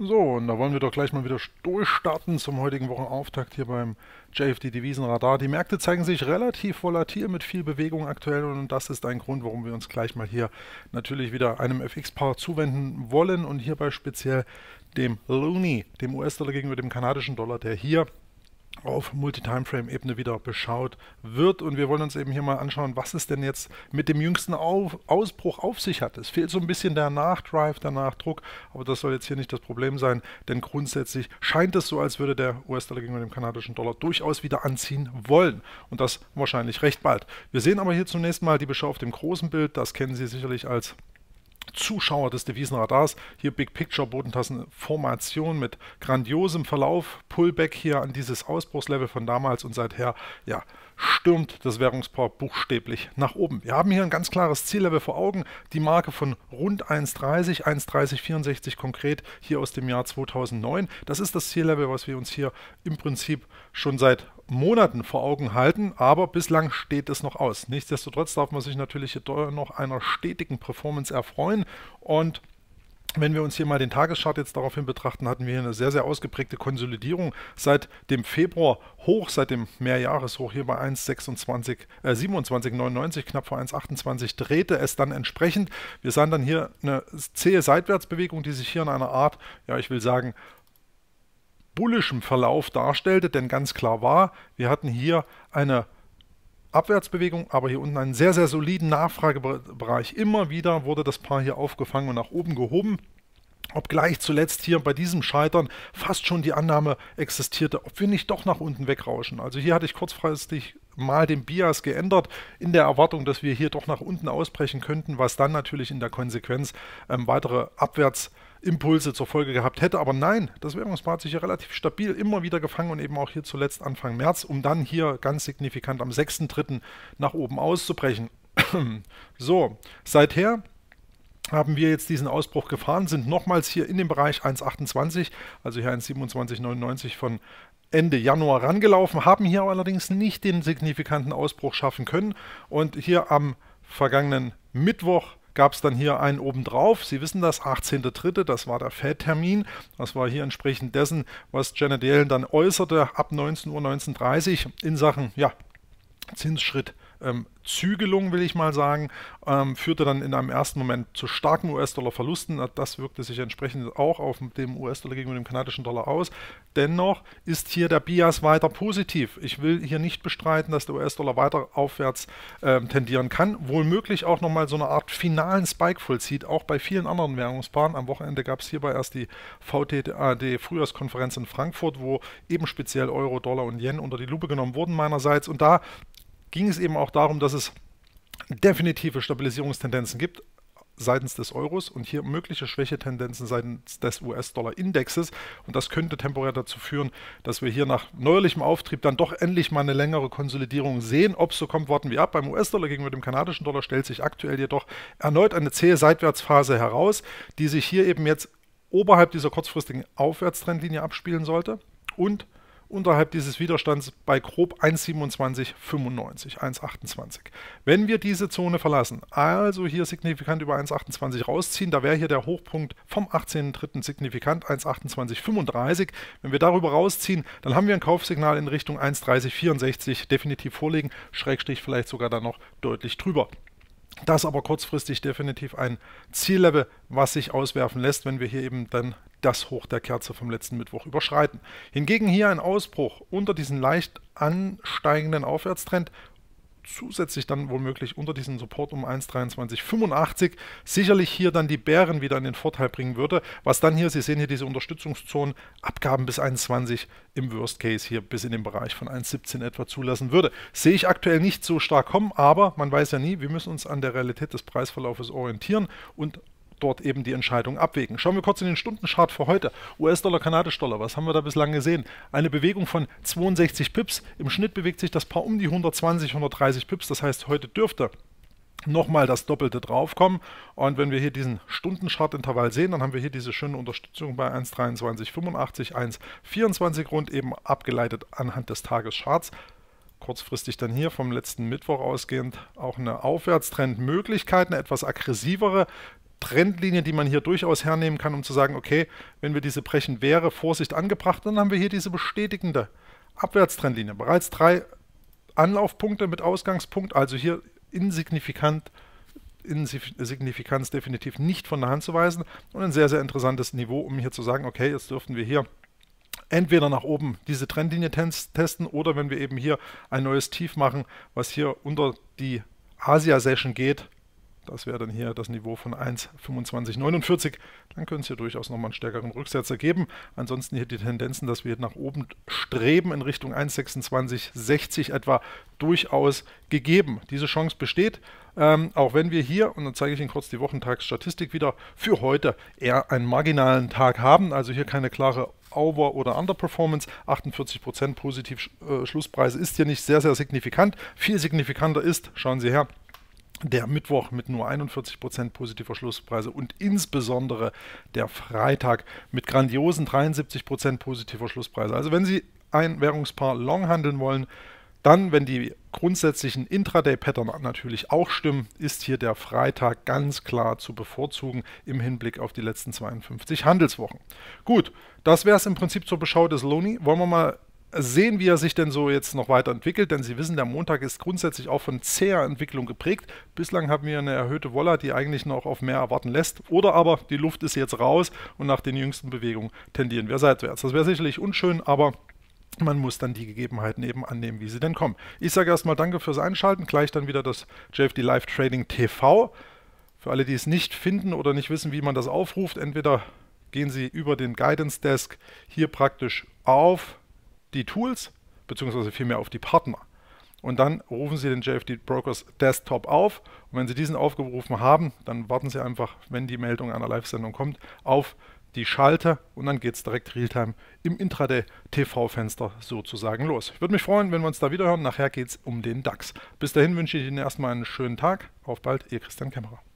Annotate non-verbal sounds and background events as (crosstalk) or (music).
So, und da wollen wir doch gleich mal wieder durchstarten zum heutigen Wochenauftakt hier beim JFD Devisenradar. Die Märkte zeigen sich relativ volatil mit viel Bewegung aktuell und das ist ein Grund, warum wir uns gleich mal hier natürlich wieder einem FX-Paar zuwenden wollen und hierbei speziell dem Looney, dem US-Dollar gegenüber dem kanadischen Dollar, der hier auf Multi-Timeframe-Ebene wieder beschaut wird. Und wir wollen uns eben hier mal anschauen, was es denn jetzt mit dem jüngsten auf Ausbruch auf sich hat. Es fehlt so ein bisschen der Nachdrive, der Nachdruck, aber das soll jetzt hier nicht das Problem sein, denn grundsätzlich scheint es so, als würde der US-Dollar gegenüber dem kanadischen Dollar durchaus wieder anziehen wollen. Und das wahrscheinlich recht bald. Wir sehen aber hier zunächst mal die Beschau auf dem großen Bild. Das kennen Sie sicherlich als Zuschauer des Devisenradars. Hier Big Picture Bodentassen Formation mit grandiosem Verlauf. Pullback hier an dieses Ausbruchslevel von damals und seither, ja, stürmt das Währungspaar buchstäblich nach oben. Wir haben hier ein ganz klares Ziellevel vor Augen, die Marke von rund 1,30, 1,3064 konkret hier aus dem Jahr 2009. Das ist das Ziellevel, was wir uns hier im Prinzip schon seit Monaten vor Augen halten, aber bislang steht es noch aus. Nichtsdestotrotz darf man sich natürlich hier noch einer stetigen Performance erfreuen und wenn wir uns hier mal den Tageschart jetzt daraufhin betrachten, hatten wir hier eine sehr, sehr ausgeprägte Konsolidierung seit dem Februar hoch, seit dem Mehrjahreshoch hier bei 1,26, äh 27,99, knapp vor 1,28 drehte es dann entsprechend. Wir sahen dann hier eine zähe Seitwärtsbewegung, die sich hier in einer Art, ja, ich will sagen, bullischem Verlauf darstellte, denn ganz klar war, wir hatten hier eine Abwärtsbewegung, aber hier unten einen sehr, sehr soliden Nachfragebereich. Immer wieder wurde das Paar hier aufgefangen und nach oben gehoben. Obgleich zuletzt hier bei diesem Scheitern fast schon die Annahme existierte, ob wir nicht doch nach unten wegrauschen. Also hier hatte ich kurzfristig mal den Bias geändert, in der Erwartung, dass wir hier doch nach unten ausbrechen könnten, was dann natürlich in der Konsequenz ähm, weitere Abwärts- Impulse zur Folge gehabt hätte. Aber nein, das Währungspaar hat sich hier relativ stabil immer wieder gefangen und eben auch hier zuletzt Anfang März, um dann hier ganz signifikant am 6.3. nach oben auszubrechen. (clears throat) so, seither haben wir jetzt diesen Ausbruch gefahren, sind nochmals hier in dem Bereich 1,28, also hier 1,27,99 von Ende Januar rangelaufen, haben hier allerdings nicht den signifikanten Ausbruch schaffen können. Und hier am vergangenen Mittwoch gab es dann hier einen obendrauf. Sie wissen das, 18.3., das war der Fed-Termin. Das war hier entsprechend dessen, was Janet Yellen dann äußerte ab 19.19 Uhr in Sachen ja, Zinsschritt ähm, Zügelung, will ich mal sagen, ähm, führte dann in einem ersten Moment zu starken US-Dollar-Verlusten. Das wirkte sich entsprechend auch auf dem US-Dollar gegenüber dem kanadischen Dollar aus. Dennoch ist hier der Bias weiter positiv. Ich will hier nicht bestreiten, dass der US-Dollar weiter aufwärts ähm, tendieren kann. Wohl auch nochmal so eine Art finalen Spike vollzieht, auch bei vielen anderen Währungspaaren. Am Wochenende gab es hierbei erst die VTAD-Frühjahrskonferenz in Frankfurt, wo eben speziell Euro, Dollar und Yen unter die Lupe genommen wurden meinerseits. Und da ging es eben auch darum, dass es definitive Stabilisierungstendenzen gibt seitens des Euros und hier mögliche Schwächetendenzen seitens des US-Dollar-Indexes. Und das könnte temporär dazu führen, dass wir hier nach neuerlichem Auftrieb dann doch endlich mal eine längere Konsolidierung sehen. Ob so kommt, warten wir ab. Beim US-Dollar gegenüber dem kanadischen Dollar stellt sich aktuell jedoch erneut eine zähe Seitwärtsphase heraus, die sich hier eben jetzt oberhalb dieser kurzfristigen Aufwärtstrendlinie abspielen sollte. Und unterhalb dieses Widerstands bei grob 1,2795, 1,28. Wenn wir diese Zone verlassen, also hier signifikant über 1,28 rausziehen, da wäre hier der Hochpunkt vom 18.03. signifikant 1,2835. Wenn wir darüber rausziehen, dann haben wir ein Kaufsignal in Richtung 1,3064 definitiv vorlegen, Schrägstrich vielleicht sogar dann noch deutlich drüber. Das aber kurzfristig definitiv ein Ziellevel, was sich auswerfen lässt, wenn wir hier eben dann das Hoch der Kerze vom letzten Mittwoch überschreiten. Hingegen hier ein Ausbruch unter diesen leicht ansteigenden Aufwärtstrend zusätzlich dann womöglich unter diesen Support um 1,2385 sicherlich hier dann die Bären wieder in den Vorteil bringen würde, was dann hier, Sie sehen hier diese Unterstützungszonen, Abgaben bis 1,20 im Worst Case hier bis in den Bereich von 1,17 etwa zulassen würde. Sehe ich aktuell nicht so stark kommen, aber man weiß ja nie, wir müssen uns an der Realität des Preisverlaufes orientieren und dort eben die Entscheidung abwägen. Schauen wir kurz in den Stundenchart für heute. US-Dollar, Kanadisch-Dollar, was haben wir da bislang gesehen? Eine Bewegung von 62 Pips. Im Schnitt bewegt sich das Paar um die 120, 130 Pips. Das heißt, heute dürfte nochmal das Doppelte draufkommen. Und wenn wir hier diesen Stundenchart-Intervall sehen, dann haben wir hier diese schöne Unterstützung bei 1,2385, 1,24 rund eben abgeleitet anhand des Tagescharts kurzfristig dann hier vom letzten Mittwoch ausgehend auch eine Aufwärtstrendmöglichkeit, eine etwas aggressivere. Trendlinie, die man hier durchaus hernehmen kann, um zu sagen, okay, wenn wir diese brechen, wäre Vorsicht angebracht, dann haben wir hier diese bestätigende Abwärtstrendlinie. Bereits drei Anlaufpunkte mit Ausgangspunkt, also hier insignifikant, Insignifikanz definitiv nicht von der Hand zu weisen und ein sehr, sehr interessantes Niveau, um hier zu sagen, okay, jetzt dürften wir hier entweder nach oben diese Trendlinie testen oder wenn wir eben hier ein neues Tief machen, was hier unter die Asia-Session geht, das wäre dann hier das Niveau von 1,2549. Dann könnte es hier durchaus nochmal einen stärkeren Rücksetzer geben. Ansonsten hier die Tendenzen, dass wir nach oben streben in Richtung 1,2660 etwa durchaus gegeben. Diese Chance besteht, ähm, auch wenn wir hier, und dann zeige ich Ihnen kurz die Wochentagsstatistik wieder, für heute eher einen marginalen Tag haben. Also hier keine klare Over- oder Underperformance. 48% positiv äh, Schlusspreis ist hier nicht sehr, sehr signifikant. Viel signifikanter ist, schauen Sie her, der Mittwoch mit nur 41% positiver Schlusspreise und insbesondere der Freitag mit grandiosen 73% positiver Schlusspreise. Also wenn Sie ein Währungspaar long handeln wollen, dann, wenn die grundsätzlichen Intraday-Pattern natürlich auch stimmen, ist hier der Freitag ganz klar zu bevorzugen im Hinblick auf die letzten 52 Handelswochen. Gut, das wäre es im Prinzip zur Beschau des Loni. Wollen wir mal sehen, wie er sich denn so jetzt noch weiterentwickelt, denn Sie wissen, der Montag ist grundsätzlich auch von zäher Entwicklung geprägt. Bislang haben wir eine erhöhte Woller, die eigentlich noch auf mehr erwarten lässt. Oder aber die Luft ist jetzt raus und nach den jüngsten Bewegungen tendieren wir seitwärts. Das wäre sicherlich unschön, aber man muss dann die Gegebenheiten eben annehmen, wie sie denn kommen. Ich sage erstmal danke fürs Einschalten, gleich dann wieder das JFD Live Trading TV. Für alle, die es nicht finden oder nicht wissen, wie man das aufruft, entweder gehen Sie über den Guidance Desk hier praktisch auf die Tools, beziehungsweise vielmehr auf die Partner. Und dann rufen Sie den JFD Brokers Desktop auf. Und wenn Sie diesen aufgerufen haben, dann warten Sie einfach, wenn die Meldung einer Live-Sendung kommt, auf die Schalter und dann geht es direkt Realtime im Intraday-TV-Fenster sozusagen los. Ich würde mich freuen, wenn wir uns da wiederhören. Nachher geht es um den DAX. Bis dahin wünsche ich Ihnen erstmal einen schönen Tag. Auf bald, Ihr Christian Kämmerer.